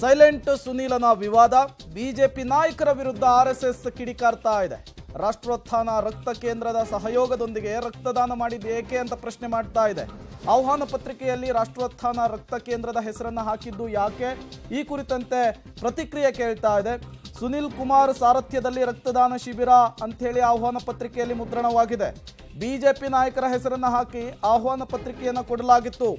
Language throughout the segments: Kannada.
ಸೈಲೆಂಟ್ ಸುನೀಲನ ವಿವಾದ ಬಿಜೆಪಿ ನಾಯಕರ ವಿರುದ್ಧ ಆರ್ಎಸ್ಎಸ್ ಕಿಡಿಕಾರ್ತಾ ಇದೆ ರಾಷ್ಟ್ರೋತ್ಥಾನ ರಕ್ತ ಕೇಂದ್ರದ ಸಹಯೋಗದೊಂದಿಗೆ ರಕ್ತದಾನ ಮಾಡಿದ್ದು ಏಕೆ ಅಂತ ಪ್ರಶ್ನೆ ಮಾಡ್ತಾ ಇದೆ ಆಹ್ವಾನ ಪತ್ರಿಕೆಯಲ್ಲಿ ರಾಷ್ಟ್ರೋತ್ಥಾನ ರಕ್ತ ಕೇಂದ್ರದ ಹೆಸರನ್ನು ಹಾಕಿದ್ದು ಯಾಕೆ ಈ ಕುರಿತಂತೆ ಪ್ರತಿಕ್ರಿಯೆ ಕೇಳ್ತಾ ಇದೆ ಸುನಿಲ್ ಕುಮಾರ್ ಸಾರಥ್ಯದಲ್ಲಿ ರಕ್ತದಾನ ಶಿಬಿರ ಹೇಳಿ ಆಹ್ವಾನ ಪತ್ರಿಕೆಯಲ್ಲಿ ಮುದ್ರಣವಾಗಿದೆ ಬಿಜೆಪಿ ನಾಯಕರ ಹೆಸರನ್ನು ಹಾಕಿ ಆಹ್ವಾನ ಪತ್ರಿಕೆಯನ್ನು ಕೊಡಲಾಗಿತ್ತು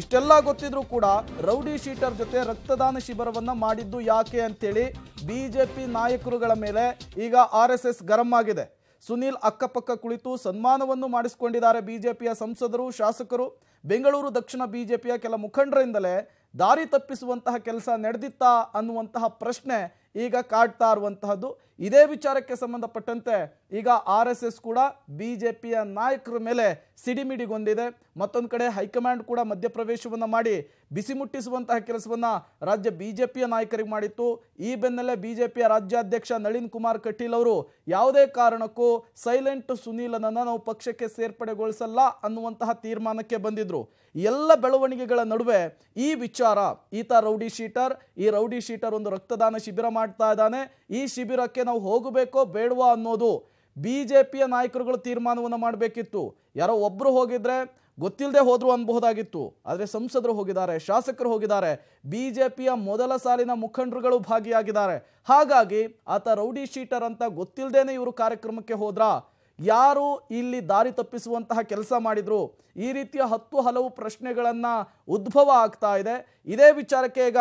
ಇಷ್ಟೆಲ್ಲ ಗೊತ್ತಿದ್ರು ಕೂಡ ರೌಡಿ ಶೀಟರ್ ಜೊತೆ ರಕ್ತದಾನ ಶಿಬಿರವನ್ನು ಮಾಡಿದ್ದು ಯಾಕೆ ಅಂತೇಳಿ ಬಿ ಜೆ ಪಿ ನಾಯಕರುಗಳ ಮೇಲೆ ಈಗ ಆರ್ ಎಸ್ ಎಸ್ ಗರಂ ಆಗಿದೆ ಸುನೀಲ್ ಅಕ್ಕಪಕ್ಕ ಕುಳಿತು ಸನ್ಮಾನವನ್ನು ಮಾಡಿಸಿಕೊಂಡಿದ್ದಾರೆ ಬಿಜೆಪಿಯ ಸಂಸದರು ಶಾಸಕರು ಬೆಂಗಳೂರು ದಕ್ಷಿಣ ಬಿಜೆಪಿಯ ಕೆಲ ಮುಖಂಡರಿಂದಲೇ ದಾರಿ ತಪ್ಪಿಸುವಂತಹ ಕೆಲಸ ನಡೆದಿತ್ತಾ ಅನ್ನುವಂತಹ ಪ್ರಶ್ನೆ ಈಗ ಕಾಡ್ತಾ ಇರುವಂತಹದ್ದು ಇದೇ ವಿಚಾರಕ್ಕೆ ಸಂಬಂಧಪಟ್ಟಂತೆ ಈಗ ಆರ್ ಎಸ್ ಎಸ್ ಕೂಡ ಬಿ ಜೆ ನಾಯಕರ ಮೇಲೆ ಸಿಡಿಮಿಡಿಗೊಂಡಿದೆ ಮತ್ತೊಂದು ಕಡೆ ಹೈಕಮಾಂಡ್ ಕೂಡ ಮಧ್ಯಪ್ರವೇಶವನ್ನು ಮಾಡಿ ಬಿಸಿ ಮುಟ್ಟಿಸುವಂತಹ ಕೆಲಸವನ್ನು ರಾಜ್ಯ ಬಿ ಜೆ ಪಿಯ ನಾಯಕರಿಗೆ ಮಾಡಿತ್ತು ಈ ಬೆನ್ನಲ್ಲೇ ಬಿ ಜೆ ಪಿಯ ರಾಜ್ಯಾಧ್ಯಕ್ಷ ನಳಿನ್ ಕುಮಾರ್ ಕಟೀಲ್ ಅವರು ಯಾವುದೇ ಕಾರಣಕ್ಕೂ ಸೈಲೆಂಟ್ ಸುನೀಲನನ್ನು ನಾವು ಪಕ್ಷಕ್ಕೆ ಸೇರ್ಪಡೆಗೊಳಿಸಲ್ಲ ಅನ್ನುವಂತಹ ತೀರ್ಮಾನಕ್ಕೆ ಬಂದಿದ್ರು ಎಲ್ಲ ಬೆಳವಣಿಗೆಗಳ ನಡುವೆ ಈ ವಿಚಾರ ಈತ ರೌಡಿ ಶೀಟರ್ ಈ ರೌಡಿ ಶೀಟರ್ ಒಂದು ರಕ್ತದಾನ ಶಿಬಿರ ಮಾಡ್ತಾ ಇದ್ದಾನೆ ಈ ಶಿಬಿರಕ್ಕೆ ನಾವು ಹೋಗಬೇಕೋ ಬೇಡವೋ ಅನ್ನೋದು ಬಿ ಜೆ ಪಿಯ ನಾಯಕರುಗಳು ತೀರ್ಮಾನವನ್ನು ಮಾಡಬೇಕಿತ್ತು ಯಾರೋ ಒಬ್ಬರು ಹೋಗಿದ್ರೆ ಗೊತ್ತಿಲ್ಲದೆ ಹೋದ್ರು ಅನ್ಬಹುದಾಗಿತ್ತು ಆದರೆ ಸಂಸದರು ಹೋಗಿದ್ದಾರೆ ಶಾಸಕರು ಹೋಗಿದ್ದಾರೆ ಬಿ ಜೆ ಪಿಯ ಮೊದಲ ಸಾಲಿನ ಮುಖಂಡರುಗಳು ಭಾಗಿಯಾಗಿದ್ದಾರೆ ಹಾಗಾಗಿ ಆತ ರೌಡಿ ಶೀಟರ್ ಅಂತ ಗೊತ್ತಿಲ್ಲದೇನೆ ಇವರು ಕಾರ್ಯಕ್ರಮಕ್ಕೆ ಹೋದ್ರ ಯಾರು ಇಲ್ಲಿ ದಾರಿ ತಪ್ಪಿಸುವಂತಹ ಕೆಲಸ ಮಾಡಿದ್ರು ಈ ರೀತಿಯ ಹತ್ತು ಹಲವು ಪ್ರಶ್ನೆಗಳನ್ನು ಉದ್ಭವ ಆಗ್ತಾ ಇದೆ ಇದೇ ವಿಚಾರಕ್ಕೆ ಈಗ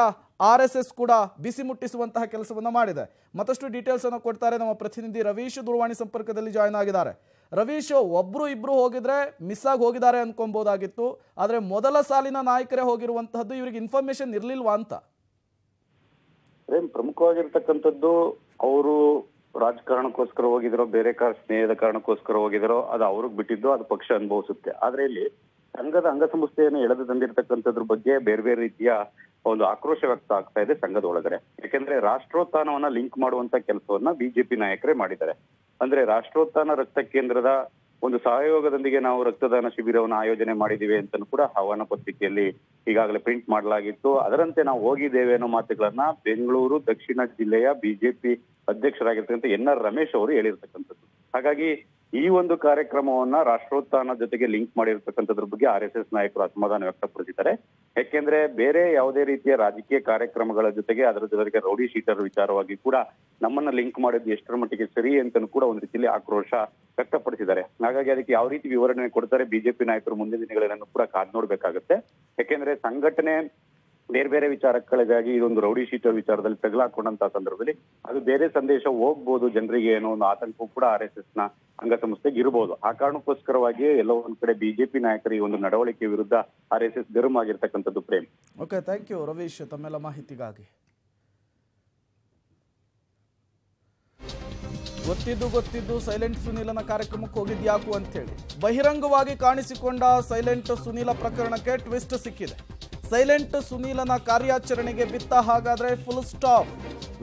ಆರ್ ಎಸ್ ಎಸ್ ಕೂಡ ಬಿಸಿ ಮುಟ್ಟಿಸುವಂತಹ ಕೆಲಸವನ್ನು ಮಾಡಿದೆ ಮತ್ತಷ್ಟು ಡೀಟೇಲ್ಸ್ ಅನ್ನು ಕೊಡ್ತಾರೆ ನಮ್ಮ ಪ್ರತಿನಿಧಿ ರವೀಶ್ ದೂರವಾಣಿ ಸಂಪರ್ಕದಲ್ಲಿ ಜಾಯ್ನ್ ಆಗಿದ್ದಾರೆ ರವೀಶ್ ಒಬ್ರು ಇಬ್ರು ಹೋಗಿದ್ರೆ ಮಿಸ್ ಆಗಿ ಹೋಗಿದ್ದಾರೆ ಅನ್ಕೊಬಹುದಾಗಿತ್ತು ಆದ್ರೆ ಮೊದಲ ಸಾಲಿನ ನಾಯಕರೇ ಹೋಗಿರುವಂತಹದ್ದು ಇವರಿಗೆ ಇನ್ಫಾರ್ಮೇಶನ್ ಇರ್ಲಿಲ್ವಾ ಅಂತ ಪ್ರಮುಖವಾಗಿರ್ತಕ್ಕಂಥದ್ದು ಅವರು ರಾಜಕಾರಣಕ್ಕೋಸ್ಕರ ಹೋಗಿದ್ರೋ ಬೇರೆ ಕಾರ ಸ್ನೇಹದ ಕಾರಣಕ್ಕೋಸ್ಕರ ಹೋಗಿದ್ರೋ ಅದು ಅವ್ರಿಗೆ ಬಿಟ್ಟಿದ್ದು ಅದು ಪಕ್ಷ ಅನುಭವಿಸುತ್ತೆ ಆದ್ರೆ ಇಲ್ಲಿ ಸಂಘದ ಅಂಗಸಂಸ್ಥೆಯನ್ನು ಎಳೆದು ತಂದಿರತಕ್ಕಂಥದ್ರ ಬಗ್ಗೆ ಬೇರೆ ಬೇರೆ ರೀತಿಯ ಒಂದು ಆಕ್ರೋಶ ವ್ಯಕ್ತ ಆಗ್ತಾ ಇದೆ ಸಂಘದ ಒಳಗಡೆ ಯಾಕೆಂದ್ರೆ ರಾಷ್ಟ್ರೋತ್ಥಾನವನ್ನ ಲಿಂಕ್ ಮಾಡುವಂತ ಕೆಲಸವನ್ನ ಬಿಜೆಪಿ ನಾಯಕರೇ ಮಾಡಿದ್ದಾರೆ ಅಂದ್ರೆ ರಾಷ್ಟ್ರೋತ್ಥಾನ ರಕ್ತ ಕೇಂದ್ರದ ಒಂದು ಸಹಯೋಗದೊಂದಿಗೆ ನಾವು ರಕ್ತದಾನ ಶಿಬಿರವನ್ನು ಆಯೋಜನೆ ಮಾಡಿದ್ದೀವಿ ಅಂತ ಕೂಡ ಹವಾನ ಪತ್ರಿಕೆಯಲ್ಲಿ ಈಗಾಗಲೇ ಪ್ರಿಂಟ್ ಮಾಡಲಾಗಿತ್ತು ಅದರಂತೆ ನಾವು ಹೋಗಿದ್ದೇವೆ ಅನ್ನೋ ಮಾತುಗಳನ್ನ ಬೆಂಗಳೂರು ದಕ್ಷಿಣ ಜಿಲ್ಲೆಯ ಬಿಜೆಪಿ ಅಧ್ಯಕ್ಷರಾಗಿರ್ತಕ್ಕಂಥ ಎನ್ ಆರ್ ರಮೇಶ್ ಅವರು ಹೇಳಿರ್ತಕ್ಕಂಥದ್ದು ಹಾಗಾಗಿ ಈ ಒಂದು ಕಾರ್ಯಕ್ರಮವನ್ನ ರಾಷ್ಟ್ರೋತ್ಥಾನ ಜೊತೆಗೆ ಲಿಂಕ್ ಮಾಡಿರ್ತಕ್ಕಂಥದ್ರ ಬಗ್ಗೆ ಆರ್ ಎಸ್ ಎಸ್ ನಾಯಕರು ಅಸಮಾಧಾನ ವ್ಯಕ್ತಪಡಿಸಿದ್ದಾರೆ ಯಾಕೆಂದ್ರೆ ಬೇರೆ ಯಾವುದೇ ರೀತಿಯ ರಾಜಕೀಯ ಕಾರ್ಯಕ್ರಮಗಳ ಜೊತೆಗೆ ಅದರ ಜೊತೆಗೆ ರೌಡಿ ಶೀಟರ್ ವಿಚಾರವಾಗಿ ಕೂಡ ನಮ್ಮನ್ನ ಲಿಂಕ್ ಮಾಡೋದು ಎಷ್ಟರ ಮಟ್ಟಿಗೆ ಸರಿ ಅಂತಲೂ ಕೂಡ ಒಂದು ರೀತಿಯಲ್ಲಿ ಆಕ್ರೋಶ ವ್ಯಕ್ತಪಡಿಸಿದ್ದಾರೆ ಹಾಗಾಗಿ ಅದಕ್ಕೆ ಯಾವ ರೀತಿ ವಿವರಣೆ ಕೊಡ್ತಾರೆ ಬಿಜೆಪಿ ನಾಯಕರು ಮುಂದಿನ ದಿನಗಳನ್ನು ಕೂಡ ಕಾದ್ ನೋಡ್ಬೇಕಾಗುತ್ತೆ ಯಾಕೆಂದ್ರೆ ಸಂಘಟನೆ ಬೇರೆ ಬೇರೆ ವಿಚಾರಗಳಿಗಾಗಿ ಇದೊಂದು ರೌಡಿ ಶೀಟರ್ ವಿಚಾರದಲ್ಲಿ ತಗಲಾಕೊಂಡಂತ ಸಂದರ್ಭದಲ್ಲಿ ಅದು ಬೇರೆ ಸಂದೇಶ ಹೋಗ್ಬೋದು ಜನರಿಗೆ ಏನೋ ಒಂದು ಆತಂಕ ಕೂಡ ಆರ್ ಎಸ್ ಎಸ್ ನ ಅಂಗಸಂಸ್ಥೆಗೆ ಇರಬಹುದು ಆ ಕಾರಣಕ್ಕೋಸ್ಕರವಾಗಿ ಎಲ್ಲೋ ಒಂದ್ ಕಡೆ ಬಿಜೆಪಿ ನಾಯಕರ ಈ ಒಂದು ನಡವಳಿಕೆ ವಿರುದ್ಧ ಆರ್ ಎಸ್ ಎಸ್ ಗರಂ ಆಗಿರ್ತಕ್ಕಂಥದ್ದು Prem okay thank you Ravish ತಮ್ಮೆಲ್ಲ ಮಾಹಿತಿಗಾಗಿ ಗೊತ್ತಿದ್ದು ಗೊತ್ತಿದ್ದು ಸೈಲೆಂಟ್ ಸುನೀಲನ ಕಾರ್ಯಕ್ರಮಕ್ಕೆ ಹೋಗಿದ್ಯಾಕು ಅಂತೇಳಿ ಬಹಿರಂಗವಾಗಿ ಕಾಣಿಸಿಕೊಂಡ ಸೈಲೆಂಟ್ ಸುನೀಲ ಪ್ರಕರಣಕ್ಕೆ ಟ್ವಿಸ್ಟ್ ಸಿಕ್ಕಿದೆ ಸೈಲೆಂಟ್ ಸುನೀಲನ ಕಾರ್ಯಾಚರಣೆಗೆ ಬಿತ್ತ ಹಾಗಾದ್ರೆ ಫುಲ್ ಸ್ಟಾಪ್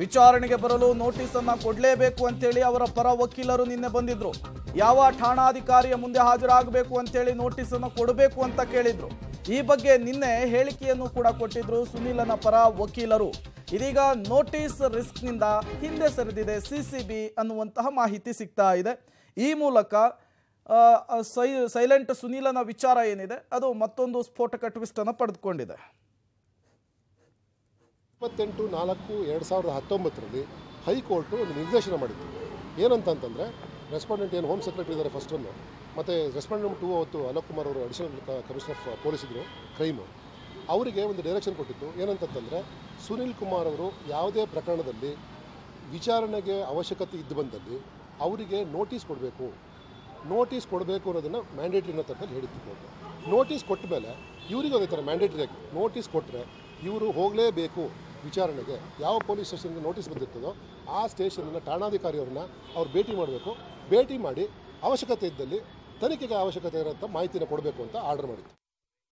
ವಿಚಾರಣೆಗೆ ಬರಲು ನೋಟಿಸ್ ಅನ್ನ ಕೊಡಲೇಬೇಕು ಅಂತೇಳಿ ಅವರ ಪರ ವಕೀಲರು ನಿನ್ನೆ ಬಂದಿದ್ರು ಯಾವ ಠಾಣಾಧಿಕಾರಿಯ ಮುಂದೆ ಹಾಜರಾಗಬೇಕು ಅಂತೇಳಿ ನೋಟಿಸ್ ಅನ್ನು ಕೊಡಬೇಕು ಅಂತ ಕೇಳಿದ್ರು ಈ ಬಗ್ಗೆ ನಿನ್ನೆ ಹೇಳಿಕೆಯನ್ನು ಕೂಡ ಕೊಟ್ಟಿದ್ರು ಸುನೀಲನ ಪರ ವಕೀಲರು ಇದೀಗ ನೋಟಿಸ್ ನಿಂದ ಹಿಂದೆ ಸರಿದಿದೆ ಸಿಸಿಬಿ ಅನ್ನುವಂತಹ ಮಾಹಿತಿ ಸಿಗ್ತಾ ಇದೆ ಈ ಮೂಲಕ ಸೈಲೆಂಟ್ ಸುನೀಲನ ವಿಚಾರ ಏನಿದೆ ಅದು ಮತ್ತೊಂದು ಸ್ಫೋಟಕ ಟ್ವಿಸ್ಟನ್ನು ಪಡೆದುಕೊಂಡಿದೆ ಇಪ್ಪತ್ತೆಂಟು ನಾಲ್ಕು ಎರಡು ಸಾವಿರದ ಹತ್ತೊಂಬತ್ತರಲ್ಲಿ ಹೈಕೋರ್ಟು ಒಂದು ನಿರ್ದೇಶನ ಮಾಡಿತ್ತು ಏನಂತಂತಂದರೆ ರೆಸ್ಪಾಂಡೆಂಟ್ ಏನು ಹೋಮ್ ಸೆಕ್ರೆಟರಿ ಇದ್ದಾರೆ ಫಸ್ಟನ್ನು ಮತ್ತು ರೆಸ್ಪಾಂಡೆಂಟ್ ಟೂ ಅವತ್ತು ಅಲೋಕ್ ಕುಮಾರ್ ಅವರು ಅಡಿಷನಲ್ ಕಮಿಷನರ್ ಆಫ್ ಪೊಲೀಸ್ ಇದ್ದರು ಕ್ರೈಮು ಅವರಿಗೆ ಒಂದು ಡೈರೆಕ್ಷನ್ ಕೊಟ್ಟಿತ್ತು ಏನಂತಂತಂದರೆ ಸುನೀಲ್ ಕುಮಾರ್ ಅವರು ಯಾವುದೇ ಪ್ರಕರಣದಲ್ಲಿ ವಿಚಾರಣೆಗೆ ಅವಶ್ಯಕತೆ ಇದ್ದು ಬಂದಲ್ಲಿ ಅವರಿಗೆ ನೋಟಿಸ್ ಕೊಡಬೇಕು ನೋಟಿಸ್ ಕೊಡಬೇಕು ಅನ್ನೋದನ್ನು ಮ್ಯಾಂಡೇಟ್ರಿ ಅನ್ನೋ ಥರದಲ್ಲಿ ಹೇಳಿದ್ದಿರ್ಬೋದು ನೋಟಿಸ್ ಕೊಟ್ಟ ಮೇಲೆ ಇವರಿಗೆ ಅದೇ ಥರ ಆಗಿ ನೋಟಿಸ್ ಕೊಟ್ಟರೆ ಇವರು ಹೋಗಲೇಬೇಕು ವಿಚಾರಣೆಗೆ ಯಾವ ಪೊಲೀಸ್ ಸ್ಟೇಷನ್ಗೆ ನೋಟಿಸ್ ಬಂದಿರ್ತದೋ ಆ ಸ್ಟೇಷನ್ನ ಠಾಣಾಧಿಕಾರಿಯವ್ರನ್ನ ಅವ್ರು ಭೇಟಿ ಮಾಡಬೇಕು ಭೇಟಿ ಮಾಡಿ ಅವಶ್ಯಕತೆ ಇದ್ದಲ್ಲಿ ತನಿಖೆಗೆ ಅವಶ್ಯಕತೆ ಇರೋಂಥ ಮಾಹಿತಿನ ಕೊಡಬೇಕು ಅಂತ ಆರ್ಡರ್ ಮಾಡಿತ್ತು